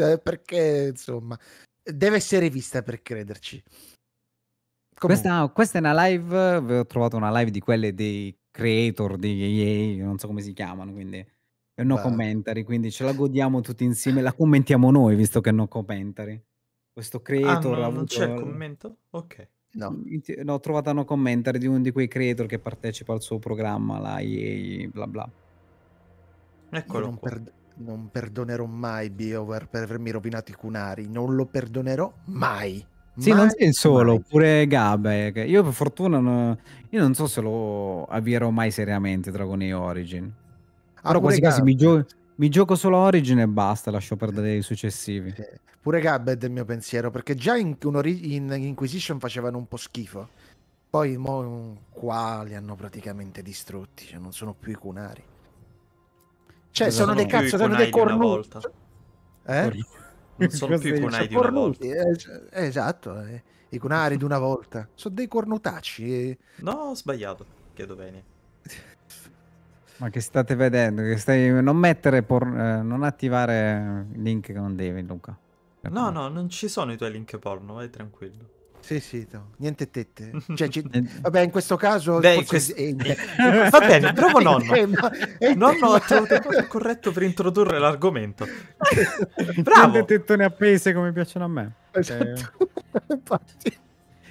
vista eh, perché, insomma, deve essere vista per crederci. Questa, questa, è una live, ho trovato una live di quelle dei creator di EA, non so come si chiamano, quindi no Beh. Ah. commentary, quindi ce la godiamo tutti insieme, la commentiamo noi visto che no commentary. Questo ah, creator ah, no, non c'è il commento? Ok. No. no, ho trovato no commentary di uno di quei creator che partecipa al suo programma, la EA, bla bla. Eccolo. Non, per non perdonerò mai Biover per avermi rovinato i Cunari, non lo perdonerò mai. Sì, mai, non sei il solo, mai. pure Gabe. Io per fortuna no, io non so se lo avvierò mai seriamente Dragon Age Origin. Ah, Però quasi quasi mi, gio mi, gioco solo Origin e basta, lascio perdere i successivi. Sì. Pure Gabe è del mio pensiero, perché già in, in Inquisition facevano un po' schifo. Poi mo, qua li hanno praticamente distrutti, cioè non sono più i Cunari. Cioè, sono, sono dei cazzo, sono dei cornuti. Eh? Non sono più i cunai di una volta. Eh, cioè, eh, esatto, eh. i cunari di una volta. Sono dei cornutacci. Eh. No, ho sbagliato. Chiedo bene. Ma che state vedendo? Che stai... Non mettere, por... eh, non attivare link che non devi, Luca. No, no, non ci sono i tuoi link porno, vai tranquillo. Sì, sì, no. niente tette. Cioè, ci... Vabbè, in questo caso... Beh, quest... è... Va bene, bravo nonno. Eh, eh, nonno ha trovato il modo corretto per introdurre l'argomento. bravo. Niente tettone appese come piacciono a me. Esatto. Eh...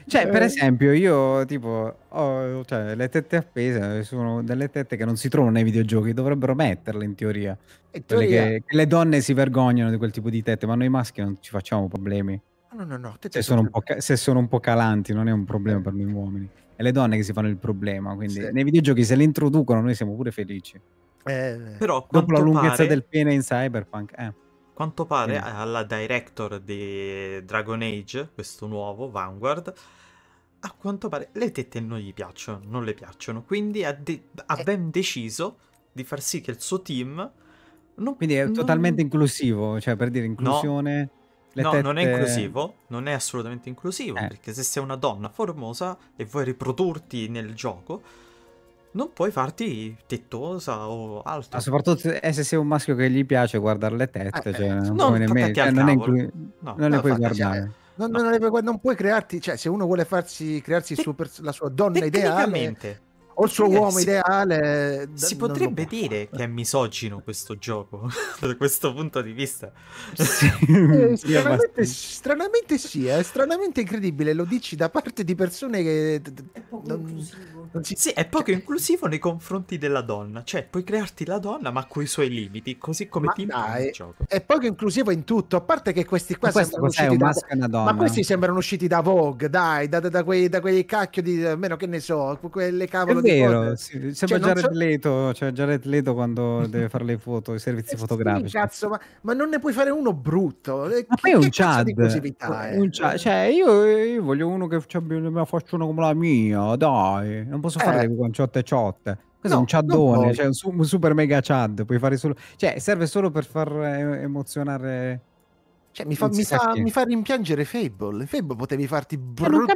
Cioè, per eh. esempio, io tipo, ho, cioè, le tette appese sono delle tette che non si trovano nei videogiochi, dovrebbero metterle in teoria. In teoria. Che, che le donne si vergognano di quel tipo di tette, ma noi maschi non ci facciamo problemi. Ah, no, no, no. Se sono, ca- se, sono un po calanti, non è un problema per noi uomini. È le donne che si fanno il problema. Quindi sì. nei videogiochi se le introducono, noi siamo pure felici. Eh, Però, dopo la lunghezza pare... del pene in Cyberpunk, eh. Quanto pare eh. alla director di Dragon Age, questo nuovo Vanguard, a quanto pare le tette non gli piacciono, non le piacciono, quindi ha, de- ha eh. ben deciso di far sì che il suo team non, Quindi è non... totalmente inclusivo, cioè per dire inclusione. No le no, tette... non è inclusivo, non è assolutamente inclusivo, eh. perché se sei una donna formosa e vuoi riprodurti nel gioco, non puoi farti tettosa o altro. Ma soprattutto eh, se sei un maschio che gli piace guardare le tette, ah, eh, cioè, non, cioè, non, me... cioè, non, inclu... no, non le puoi cioè, guardare. Cioè... Non, non, puoi crearti, cioè se uno vuole farsi crearsi Te- suo pers- la sua donna ideale, o il suo eh, uomo si, ideale. Si potrebbe dire che è misogino questo gioco, da questo punto di vista. Sì, eh, stranamente, stranamente, sì, è eh, stranamente incredibile, lo dici da parte di persone che... È poco non, inclusivo. Non si... Sì, è poco cioè... inclusivo nei confronti della donna, cioè puoi crearti la donna ma con i suoi limiti, così come ma ti impone il gioco. È poco inclusivo in tutto, a parte che questi qua ma sembrano usciti da... Donna. Ma questi sembrano usciti da Vogue, dai, da, da, da, quei, da quei cacchio di... Eh, meno che ne so, quelle cavolo di vero, sì, sembra cioè, Jared, so... Leto, cioè Jared Leto quando deve fare le foto, i servizi eh fotografici. Sì, cazzo, ma, ma, non ne puoi fare uno brutto. Eh, ma che, poi è un Chad. Cosività, eh? Cioè, io, io, voglio uno che abbia una facciona come la mia, dai. Non posso eh. fare le guanciotte ciotte. Questo no, è un ciaddone, cioè un, super mega Chad. Puoi fare solo... Cioè, serve solo per far eh, emozionare... Cioè, mi, fa, mi, fa, mi, fa, rimpiangere Fable. Fable potevi farti cioè, brutto.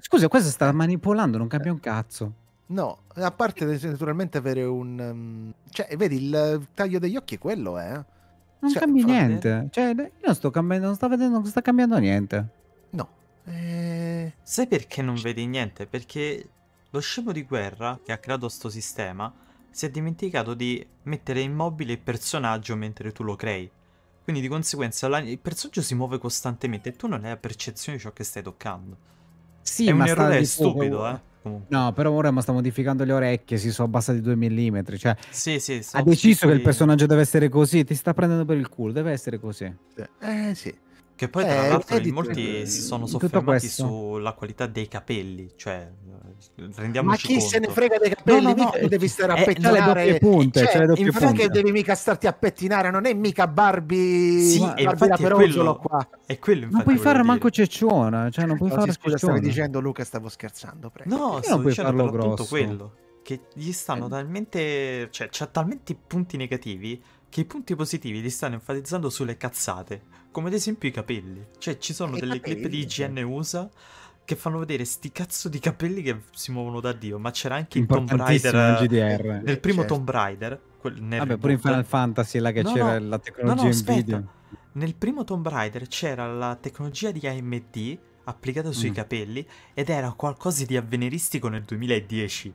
Scusa, questa sta manipolando, non cambia un cazzo. No, a parte naturalmente avere un... um, Cioè, vedi, il taglio degli occhi è quello, eh? Non Cioè, cambi niente. vedere. Cioè, io non sto cambiando, non sta vedendo, non sta cambiando niente. No. Eh, Sai perché non vedi niente? Perché lo scemo di guerra che ha creato sto sistema si è dimenticato di mettere immobile il personaggio mentre tu lo crei. Quindi di conseguenza la- il personaggio si muove costantemente e tu non hai la percezione di ciò che stai toccando. Sì, È un errore di poco- stupido, eh comunque. No, però ora sta modificando le orecchie, si sono abbassati 2 mm. Cioè, sì, sì, ha deciso che il personaggio deve essere così, ti sta prendendo per il culo, deve essere così. Eh sì. Che poi, tra eh, l'altro, in molti si sono soffermati sulla qualità dei capelli. Cioè, eh, rendiamoci Ma chi conto. se ne frega dei capelli? No, no, no. devi stare a eh, pettinare le punte. Cioè, cioè le punte. che devi mica starti a pettinare, non è mica Barbie. Sì, Barbie infatti la perugolo qua. È quello, infatti, non puoi fare manco cecciona. Cioè, non puoi no, cioè, fare sì, scusa, stavi dicendo Luca, stavo scherzando. Prego. No, Io non puoi farlo grosso. quello. Che gli stanno eh. talmente. Cioè, c'ha talmente punti negativi che i punti positivi li stanno enfatizzando sulle cazzate, come ad esempio i capelli. Cioè, ci sono e delle capelli. clip di IGN USA che fanno vedere sti cazzo di capelli che si muovono da Dio, ma c'era anche in Tomb Raider eh, GDR. nel primo certo. Tomb Raider quel, nel Vabbè, pure in Final Fantasy là che no, c'era no, la tecnologia no, no, video. Nel primo Tomb Raider c'era la tecnologia di AMD applicata sui mm. capelli ed era qualcosa di avveniristico nel 2010.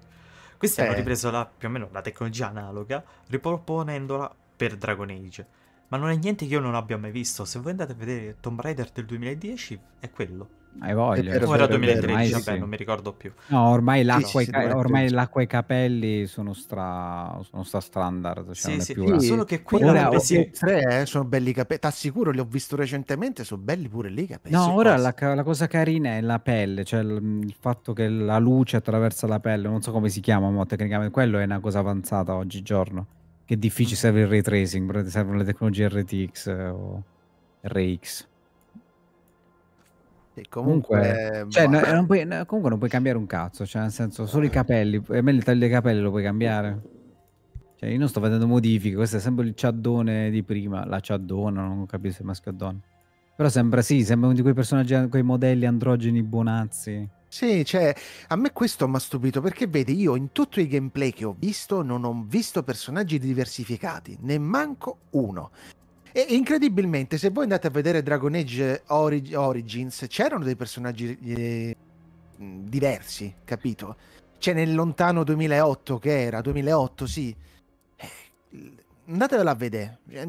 Questi eh. hanno ripreso la, più o meno la tecnologia analoga, riproponendola per Dragon Age. Ma non è niente che io non abbia mai visto. Se voi andate a vedere Tomb Raider del 2010, è quello. Hai voglia. Vero, era 2013, vabbè, sì. non mi ricordo più. No, ormai l'acqua, sì, ca- ormai l'acqua e i capelli sono stra, sono stra standard. Cioè sì, sì. Più sì. Solo che qui ora, ora, sì. tre, eh, sono belli i capelli. T'assicuro, li ho visto recentemente, sono belli pure lì i capelli. No, ora la, la, cosa carina è la pelle, cioè il, il, fatto che la luce attraversa la pelle. Non so come si chiama, ma tecnicamente quello è una cosa avanzata oggigiorno che difficile mm. serve il ray tracing, servono le tecnologie RTX eh, o RX. E comunque, comunque, eh, cioè, non puoi, comunque non puoi cambiare un cazzo, cioè nel senso solo i eh. capelli, e me il taglio dei capelli lo puoi cambiare. Cioè, io non sto vedendo modifiche, questo è sempre il ciaddone di prima, la ciaddona, non capisco se è maschio o donna. Però sembra sì, sembra uno di quei personaggi, quei modelli androgeni bonazzi. Sì, cioè, a me questo mi ha stupito perché vedi, io in tutti i gameplay che ho visto non ho visto personaggi diversificati, ne manco uno. E incredibilmente, se voi andate a vedere Dragon Age Orig- Origins, c'erano dei personaggi eh, diversi, capito? Cioè, nel lontano 2008 che era, 2008 sì. Eh, andatevela a vedere. Cioè,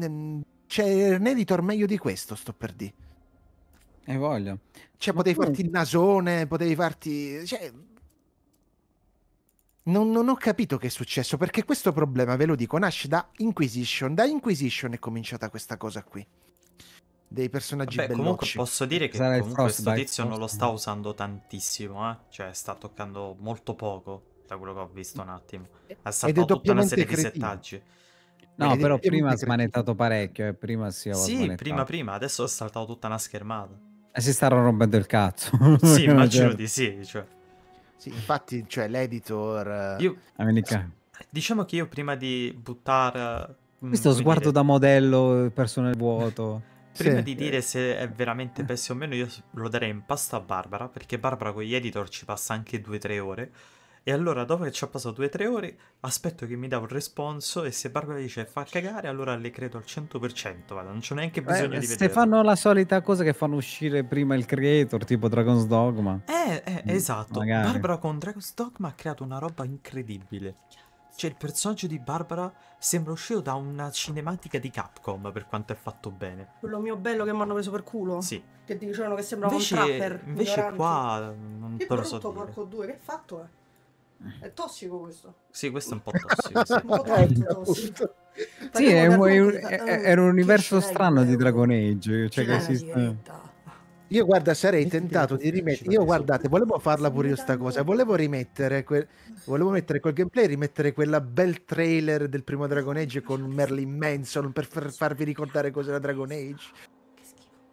c'è un editor meglio di questo, sto per dire. E voglio. Cioè, potevi farti il nasone, potevi farti... Cioè, non, non, ho capito che è successo, perché questo problema, ve lo dico, nasce da Inquisition. Da Inquisition è cominciata questa cosa qui. Dei personaggi Vabbè, bellocci. comunque posso dire che comunque questo tizio non lo sta usando tantissimo, eh? Cioè, sta toccando molto poco, da quello che ho visto un attimo. Ha saltato tutta una serie cretino. di settaggi. No, però prima ha smanettato parecchio, eh? prima si sì, aveva prima prima, adesso ha saltato tutta una schermata. E eh, si stanno rompendo il cazzo. Sì, certo. immagino di sì. Cioè. Sì, infatti, cioè, l'editor... Eh, io... Americano. Diciamo che io prima di buttare... Mm, Questo sguardo dire... da modello, persone vuoto. prima sì. di dire se è veramente eh. pessimo o meno, io lo darei in pasto a Barbara, perché Barbara con gli editor ci passa anche 2-3 ore. E allora, dopo che ci ha passato 2-3 ore, aspetto che mi dà un responso e se Barbara dice fa cagare, allora le credo al 100%, vada, non c'è neanche eh, bisogno eh, di vedere. Se fanno la solita cosa che fanno uscire prima il creator, tipo Dragon's Dogma. Eh, eh mm, esatto. Magari. Barbara con Dragon's Dogma ha creato una roba incredibile. Cioè, il personaggio di Barbara sembra uscito da una cinematica di Capcom, per quanto è fatto bene. Quello mio bello che mi hanno preso per culo. Sì. Che dicevano che sembrava invece, un trapper. Invece ignoranti. qua non che te lo so dire. Porco due, che fatto è? Eh? È tossico questo. Sì, questo è un po' tossico. Sì. un eh, è un, è, era un universo strano di Dragon Age. Cioè che esiste... Io guarda, sarei tentato di rimettere. Io guardate, volevo farla pure io sta cosa. Volevo rimettere quel, volevo mettere quel gameplay, rimettere quella bel trailer del primo Dragon Age con Merlin Manson per farvi ricordare cos'era Dragon Age.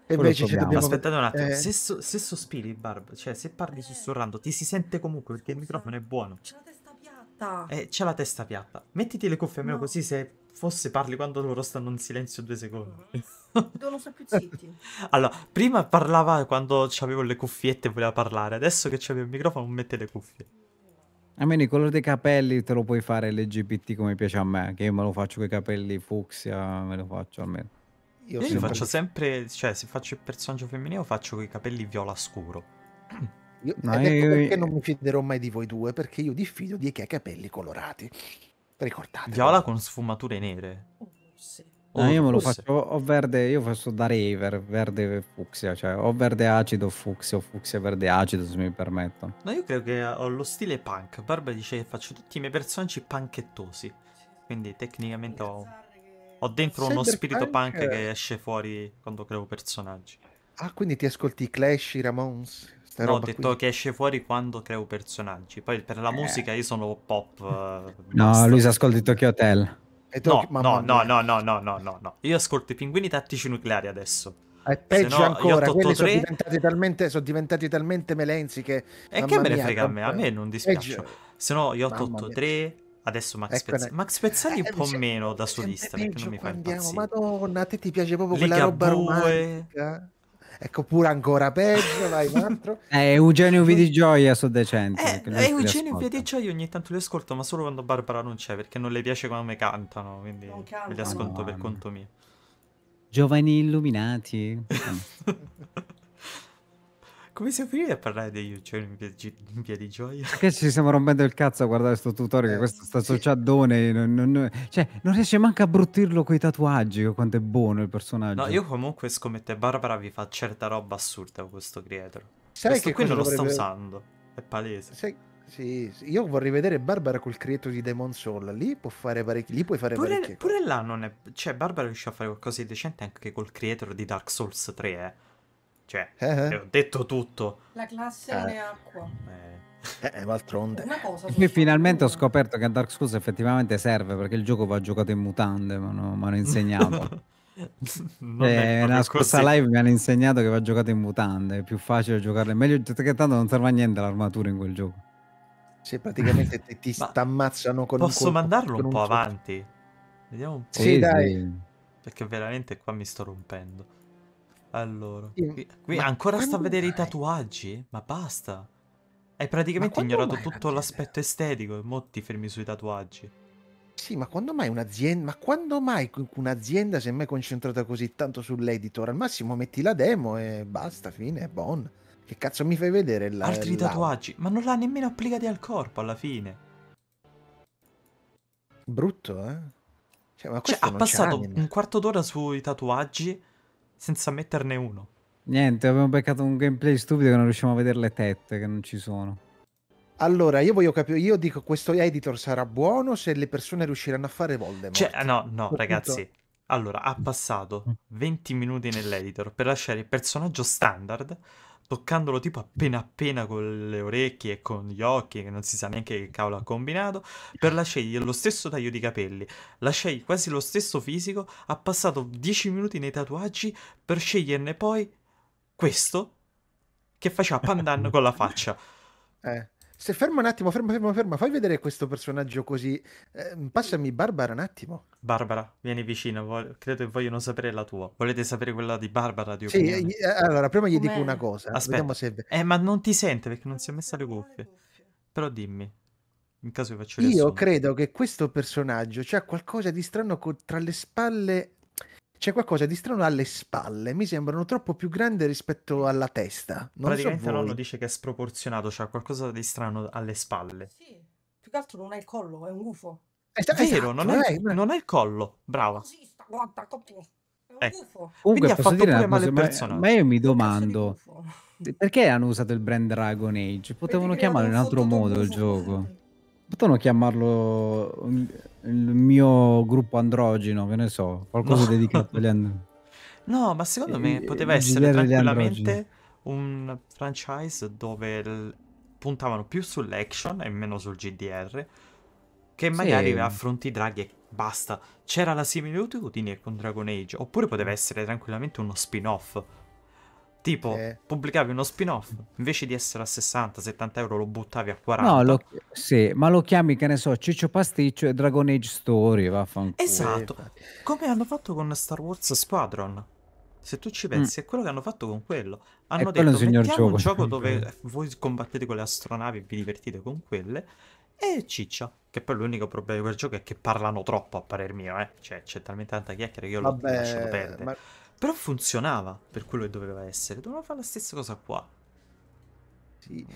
E invece ci dobbiamo... Aspettate un attimo, eh... se, so, se, sospiri Barb, cioè se parli eh. sussurrando ti si sente comunque perché il microfono è buono. C'è la testa piatta. Eh, c'è la testa piatta. Mettiti le cuffie almeno così se fosse parli quando loro stanno in silenzio due secondi. Devono stare più zitti. allora, prima parlava quando avevo le cuffiette e voleva parlare, adesso che c'avevo il microfono mette le cuffie. Almeno il colore dei capelli te lo puoi fare LGBT come piace a me, che io me lo faccio con i capelli fucsia, me lo faccio almeno. Io, Io sempre... faccio sempre, cioè se faccio il personaggio femminile faccio con i capelli viola scuro. Io, no, ed ecco io... perché non mi fiderò mai di voi due, perché io diffido di chi ha capelli colorati. Ricordate. Viola con sfumature nere. Oh, sì. Oh, no, io me lo forse. faccio o verde, io faccio da raver, verde fucsia, cioè o verde acido fucsia o fucsia verde acido se mi permettono. No, io credo che ho lo stile punk. Barba dice che faccio tutti i miei personaggi punkettosi. quindi tecnicamente ho ho dentro Cyberpunk... uno spirito punk che esce fuori quando creo personaggi. Ah, quindi ti ascolti i Clash, i Ramones? No, ho detto qui. che esce fuori quando creo personaggi. Poi per la eh. musica io sono pop. Uh, no, lui si ascolta i Tokyo Hotel. No, no, no, no, no, no, no, no, Io ascolto i pinguini tattici nucleari adesso. Ah, è peggio no, ancora, quelli sono diventati, talmente, sono diventati talmente melenzi che... E che me ne frega a me, a me non dispiace. Se no, io 883, Adesso Max, ecco, Pezz- Max Pezzali eh, un po' se... meno da solista perché non mi fa impazzire. Madonna, a te ti piace proprio Liga quella roba romantica. Ecco pure ancora peggio, vai altro. Eh, Eugenio ecco, Vidigioia so decente. Eh, eh Eugenio Vidigioia ogni tanto li ascolto, ma solo quando Barbara non c'è perché non le piace come cantano, quindi canta, li ascolto no, per conto mio. Giovani illuminati. Come siamo finiti a parlare degli uccelli in via, in via di gioia? Perché ci stiamo rompendo il cazzo a guardare questo tutorial? Che eh, questo sta ciaddone. Non, non, cioè, non riesce manco a bruttirlo coi tatuaggi. Quanto è buono il personaggio. No, io comunque scommetto Barbara vi fa certa roba assurda con questo creator. Sai questo che qui non lo sta usando. È palese. Sai... Sì, sì, io vorrei vedere Barbara col creator di Demon Soul. Lì, può fare parecchi, lì puoi fare pure, parecchie Pure là non è. Cioè, Barbara riuscì a fare qualcosa di decente anche col creator di Dark Souls 3, eh. Cioè, eh, eh, eh. ho detto tutto. La classe eh. è acqua. Eh, eh, d'altronde. Qui finalmente ho scoperto che Dark Souls effettivamente serve perché il gioco va giocato in mutande, ma non hanno insegnato. eh, nella scorsa live mi hanno insegnato che va giocato in mutande, è più facile giocarle. Meglio cioè, che tanto non serve a niente l'armatura in quel gioco. Cioè, praticamente ti, ti ammazzano con Posso un colpo, mandarlo un, un po' avanti? Vediamo un po'. Sì, sì dai. Perché veramente qua mi sto rompendo. Allora, qui, qui ancora sta a vedere vai? i tatuaggi? Ma basta. Hai praticamente ignorato tutto l'aspetto estetico e mo ti fermi sui tatuaggi. Sì, ma quando mai un'azienda, ma quando mai un'azienda si è mai concentrata così tanto sull'editor? Al massimo metti la demo e basta, fine, è bon. Che cazzo mi fai vedere la, Altri la... tatuaggi, ma non l'ha nemmeno applicati al corpo alla fine. Brutto, eh? Cioè, ma cioè, ha passato un quarto d'ora sui tatuaggi senza metterne uno. Niente, abbiamo beccato un gameplay stupido che non riusciamo a vedere le tette che non ci sono. Allora, io voglio capire, io dico questo editor sarà buono se le persone riusciranno a fare Voldemort. Cioè, no, no, ragazzi. Allora, ha passato 20 minuti nell'editor per lasciare il personaggio standard toccandolo tipo appena appena con le orecchie e con gli occhi, che non si sa neanche che cavolo ha combinato, per lasciargli lo stesso taglio di capelli, lasciargli quasi lo stesso fisico, ha passato 10 minuti nei tatuaggi per sceglierne poi questo che faceva pandan con la faccia. Eh. Se ferma un attimo, ferma, ferma, ferma, fai vedere questo personaggio così. Eh, passami Barbara un attimo. Barbara, vieni vicino, vo- credo che vogliono sapere la tua. Volete sapere quella di Barbara? Di sì, eh, allora, prima gli Com'è? dico una cosa. Aspetta. Se... Eh, ma non ti sente perché non si è messa le cuffie. Però dimmi. In caso vi faccio riassunto. Io credo che questo personaggio c'ha qualcosa di strano co- tra le spalle c'è qualcosa di strano alle spalle, mi sembrano troppo più grandi rispetto alla testa. Non Praticamente so nonno dice che è sproporzionato, cioè qualcosa di strano alle spalle. Sì, più che altro non è il collo, è un gufo. È esatto, vero, non, è, è, eh, non è il collo, brava. Sì, guarda, copio. Eh. Comunque, ha fatto pure male cosa, ma, ma, io mi domando perché hanno usato il brand Dragon Age? Potevano chiamarlo in altro modo il gioco. Potevano chiamarlo mm, il mio gruppo androgeno, che ne so, qualcosa no. dedicato agli androgeni. No, ma secondo me e, poteva essere tranquillamente un franchise dove l- puntavano più sull'action e meno sul GDR, che magari sì. affronti i draghi e basta. C'era la similitudine con Dragon Age, oppure poteva essere tranquillamente uno spin-off Tipo, eh. pubblicavi uno spin-off, invece di essere a 60-70 euro lo buttavi a 40. No, lo, sì, ma lo chiami, che ne so, Ciccio Pasticcio e Dragon Age Story, vaffanculo. Esatto, eh, come hanno fatto con Star Wars Squadron. Se tu ci pensi, mm. è quello che hanno fatto con quello. Hanno è detto, quello gioco. un gioco dove voi combattete con le astronavi e vi divertite con quelle, e ciccia. Che poi l'unico problema di quel gioco è che parlano troppo, a parer mio, eh. Cioè, c'è talmente tanta chiacchiera che io Vabbè, l'ho lasciato perdere. Ma però funzionava per quello che doveva essere. Doveva fare la stessa cosa qua. Sì.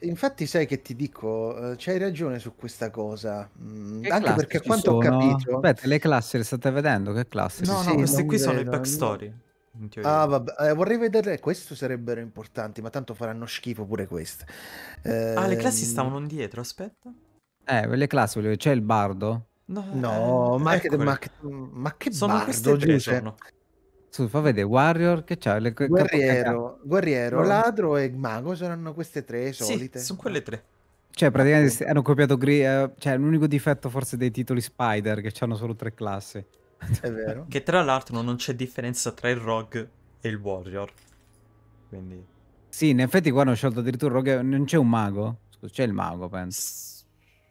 Infatti, sai che ti dico, eh, c'hai ragione su questa cosa. Mm, che Anche perché a quanto sono... ho capito. Aspetta, le classi le state vedendo? Che classi? No, no, queste qui vedo, sono i backstory. In Ah, vabbè, eh, vorrei vedere. Queste sarebbero importanti, ma tanto faranno schifo pure queste. Eh... Ah, le classi ehm, stavano indietro, aspetta. Eh, le classi, c'è il bardo? No, no eh, ma, che, ma, ma, che, ma, sono bardo, Giuseppe? Sono su, fa vedere Warrior che c'ha le Guerriero, Guerriero no. Ladro e Mago saranno queste tre solite. Sì, sono quelle tre. Cioè, praticamente okay. hanno copiato Gre- eh, cioè l'unico difetto forse dei titoli Spider che hanno solo tre classi. È vero. che tra l'altro non c'è differenza tra il Rogue e il Warrior. Quindi Sì, in effetti qua hanno scelto addirittura il Rogue, non c'è un mago? Scusa, c'è il mago, penso.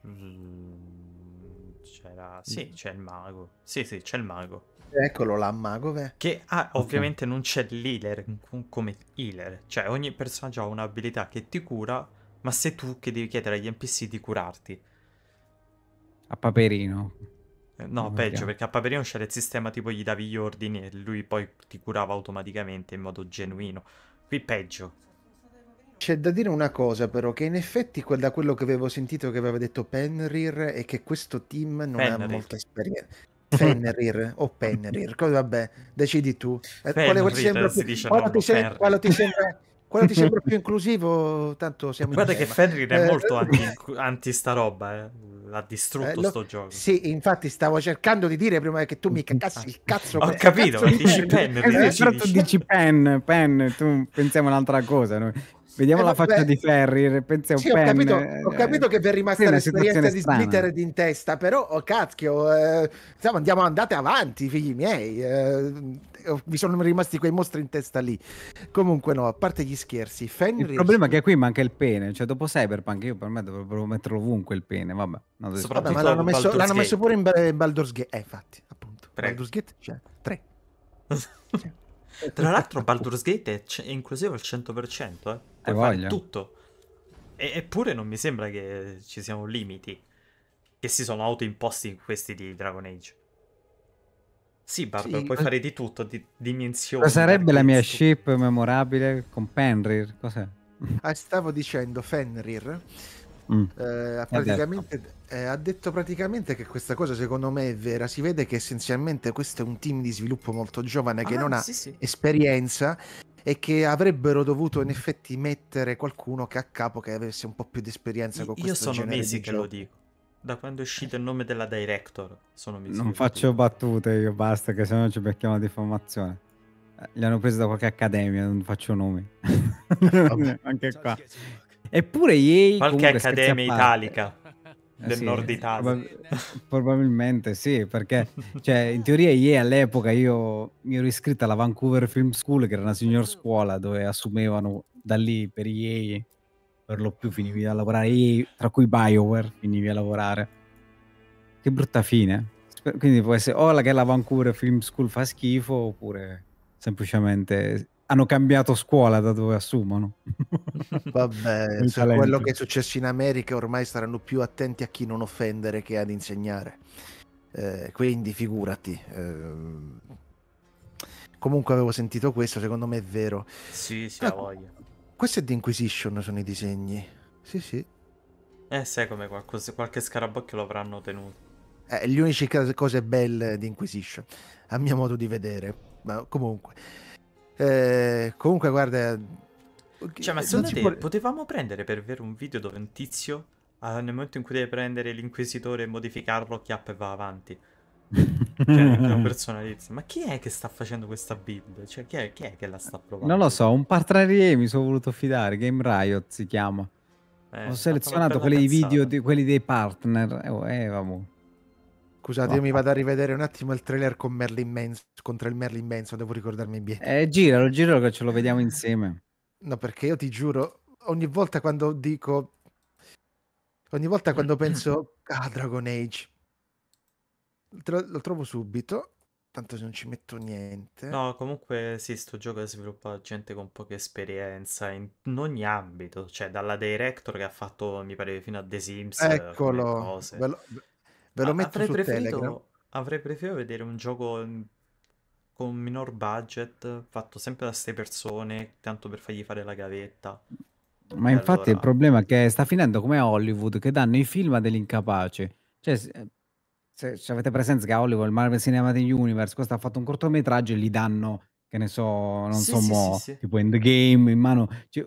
Mm, c'era Sì, mm. c'è il mago. Sì, sì, c'è il mago. Eccolo là, Magove. Che ah, ovviamente non c'è l'healer come healer, cioè ogni personaggio ha un'abilità che ti cura, ma sei tu che devi chiedere agli NPC di curarti. A Paperino. Eh, no, non peggio, perché a Paperino c'era il sistema tipo gli davi gli ordini e lui poi ti curava automaticamente in modo genuino. Qui peggio. C'è da dire una cosa però, che in effetti da quello che avevo sentito che aveva detto Penrir è che questo team non Penrir. ha molta esperienza. Fenrir o Penrir, vabbè, decidi tu. Fenrir, eh, ti sembra più, quello ti sembra più inclusivo, tanto siamo in Guarda che Fenrir è eh, molto eh, anti, anti, sta roba, eh. l'ha distrutto eh, lo, sto gioco. Sì, infatti stavo cercando di dire prima che tu mi cacassi il cazzo. Ho capito, cazzo dici pen, eh, dici, certo, dici pen, pen, tu pensiamo un'altra cosa. Noi. Vediamo eh, la vabbè. faccia di Ferri, pensi sì, ho, capito, eh, ho, capito, che vi è rimasta sì, l'esperienza di strana. Splitter in testa, però, oh, cazzo, eh, insomma, andiamo, andate avanti, figli miei. Eh, oh, mi sono rimasti quei mostri in testa lì. Comunque, no, a parte gli scherzi, Fenris... Il problema è che qui manca il pene, cioè dopo Cyberpunk io per me dovrebbero metterlo ovunque il pene, vabbè. Non so vabbè l'hanno, messo, l'hanno messo, pure in Baldur's Gate, eh, infatti, appunto. Pre. Baldur's Gate, cioè, tre. Tra l'altro Baldur's Gate è, c- è inclusivo al 100%, eh puoi fare tutto. E, eppure non mi sembra che ci siano limiti che si sono autoimposti in questi di Dragon Age. Sì, Barbara, sì, puoi ma... Eh. fare di tutto, di dimensioni. Cosa sarebbe la mia ship memorabile con Penrir? Cos'è? Ah, stavo dicendo Fenrir. Mm. Eh, ha, praticamente, eh, ha detto praticamente che questa cosa secondo me è vera. Si vede che essenzialmente questo è un team di sviluppo molto giovane che ah, non sì, ha sì. esperienza e che avrebbero dovuto in effetti mettere qualcuno che a capo che avesse un po' più di esperienza con Io questo Io sono mesi che gioco. lo dico. Da quando è uscito il nome della director sono mesi. Non faccio tutto. battute io, basta che sennò ci becchiamo diffamazione. Eh, li hanno presi da qualche accademia, non faccio nomi. Anche qua. Eppure ieri qualche accademia italica. Eh, del sì, nord Italia. Probab- probabilmente sì, perché cioè, in teoria ieri all'epoca io mi ero iscritta alla Vancouver Film School, che era una signor scuola dove assumevano da lì per ieri, per lo più finivi a lavorare, EA, tra cui Bioware finivi a lavorare. Che brutta fine. Quindi può essere o la che la Vancouver Film School fa schifo oppure semplicemente hanno cambiato scuola da dove assumono. Vabbè, su quello che è successo in America ormai saranno più attenti a chi non offendere che ad insegnare. Eh, quindi figurati. Eh, comunque avevo sentito questo, secondo me è vero. Sì, sì, ah, ha voglia. Questo è di Inquisition, sono i disegni. Sì, sì. Eh, sai come qualcosa, qualche scarabocchio lo avranno tenuto. Eh, le uniche cose belle di Inquisition, a mio modo di vedere. Ma comunque... Eh, comunque, guarda. Cioè, ma eh, secondo te può... potevamo prendere per vero un video dove un tizio, ah, nel momento in cui deve prendere l'inquisitore e modificarlo, chiappa e va avanti? cioè, personalizza. Ma chi è che sta facendo questa build? Cioè, chi è, chi è che la sta provando? Non lo so, un partnerie mi sono voluto fidare, Game Riot si chiama. Eh, Ho selezionato quelli, video di, quelli dei partner. Eh, oh, eh vabbè. Scusate, no. io mi vado a rivedere un attimo il trailer con Merlin Manson, contro il Merlin Manson, devo ricordarmi bene. Eh, giralo, giralo che ce lo vediamo insieme. No, perché io ti giuro, ogni volta quando dico... Ogni volta quando penso a ah, Dragon Age, lo, lo trovo subito, tanto se non ci metto niente. No, comunque sì, sto gioco è sviluppato gente con poca esperienza in, in ogni ambito, cioè dalla director che ha fatto, mi pare, fino a The Sims. Eccolo, bello, Ve lo A- metto avrei su preferito, Telegram. Avrei preferito vedere un gioco mm, con minor budget, fatto sempre da queste persone, tanto per fargli fare la gavetta. Ma e infatti allora... il problema è che sta finendo come Hollywood, che danno i film a degli incapaci. Cioè, se, se, avete presenza che Hollywood, il Marvel Cinematic Universe, questo ha fatto un cortometraggio e gli danno, che ne so, non sì, so, sì, mo, sì, tipo Endgame in mano. Cioè,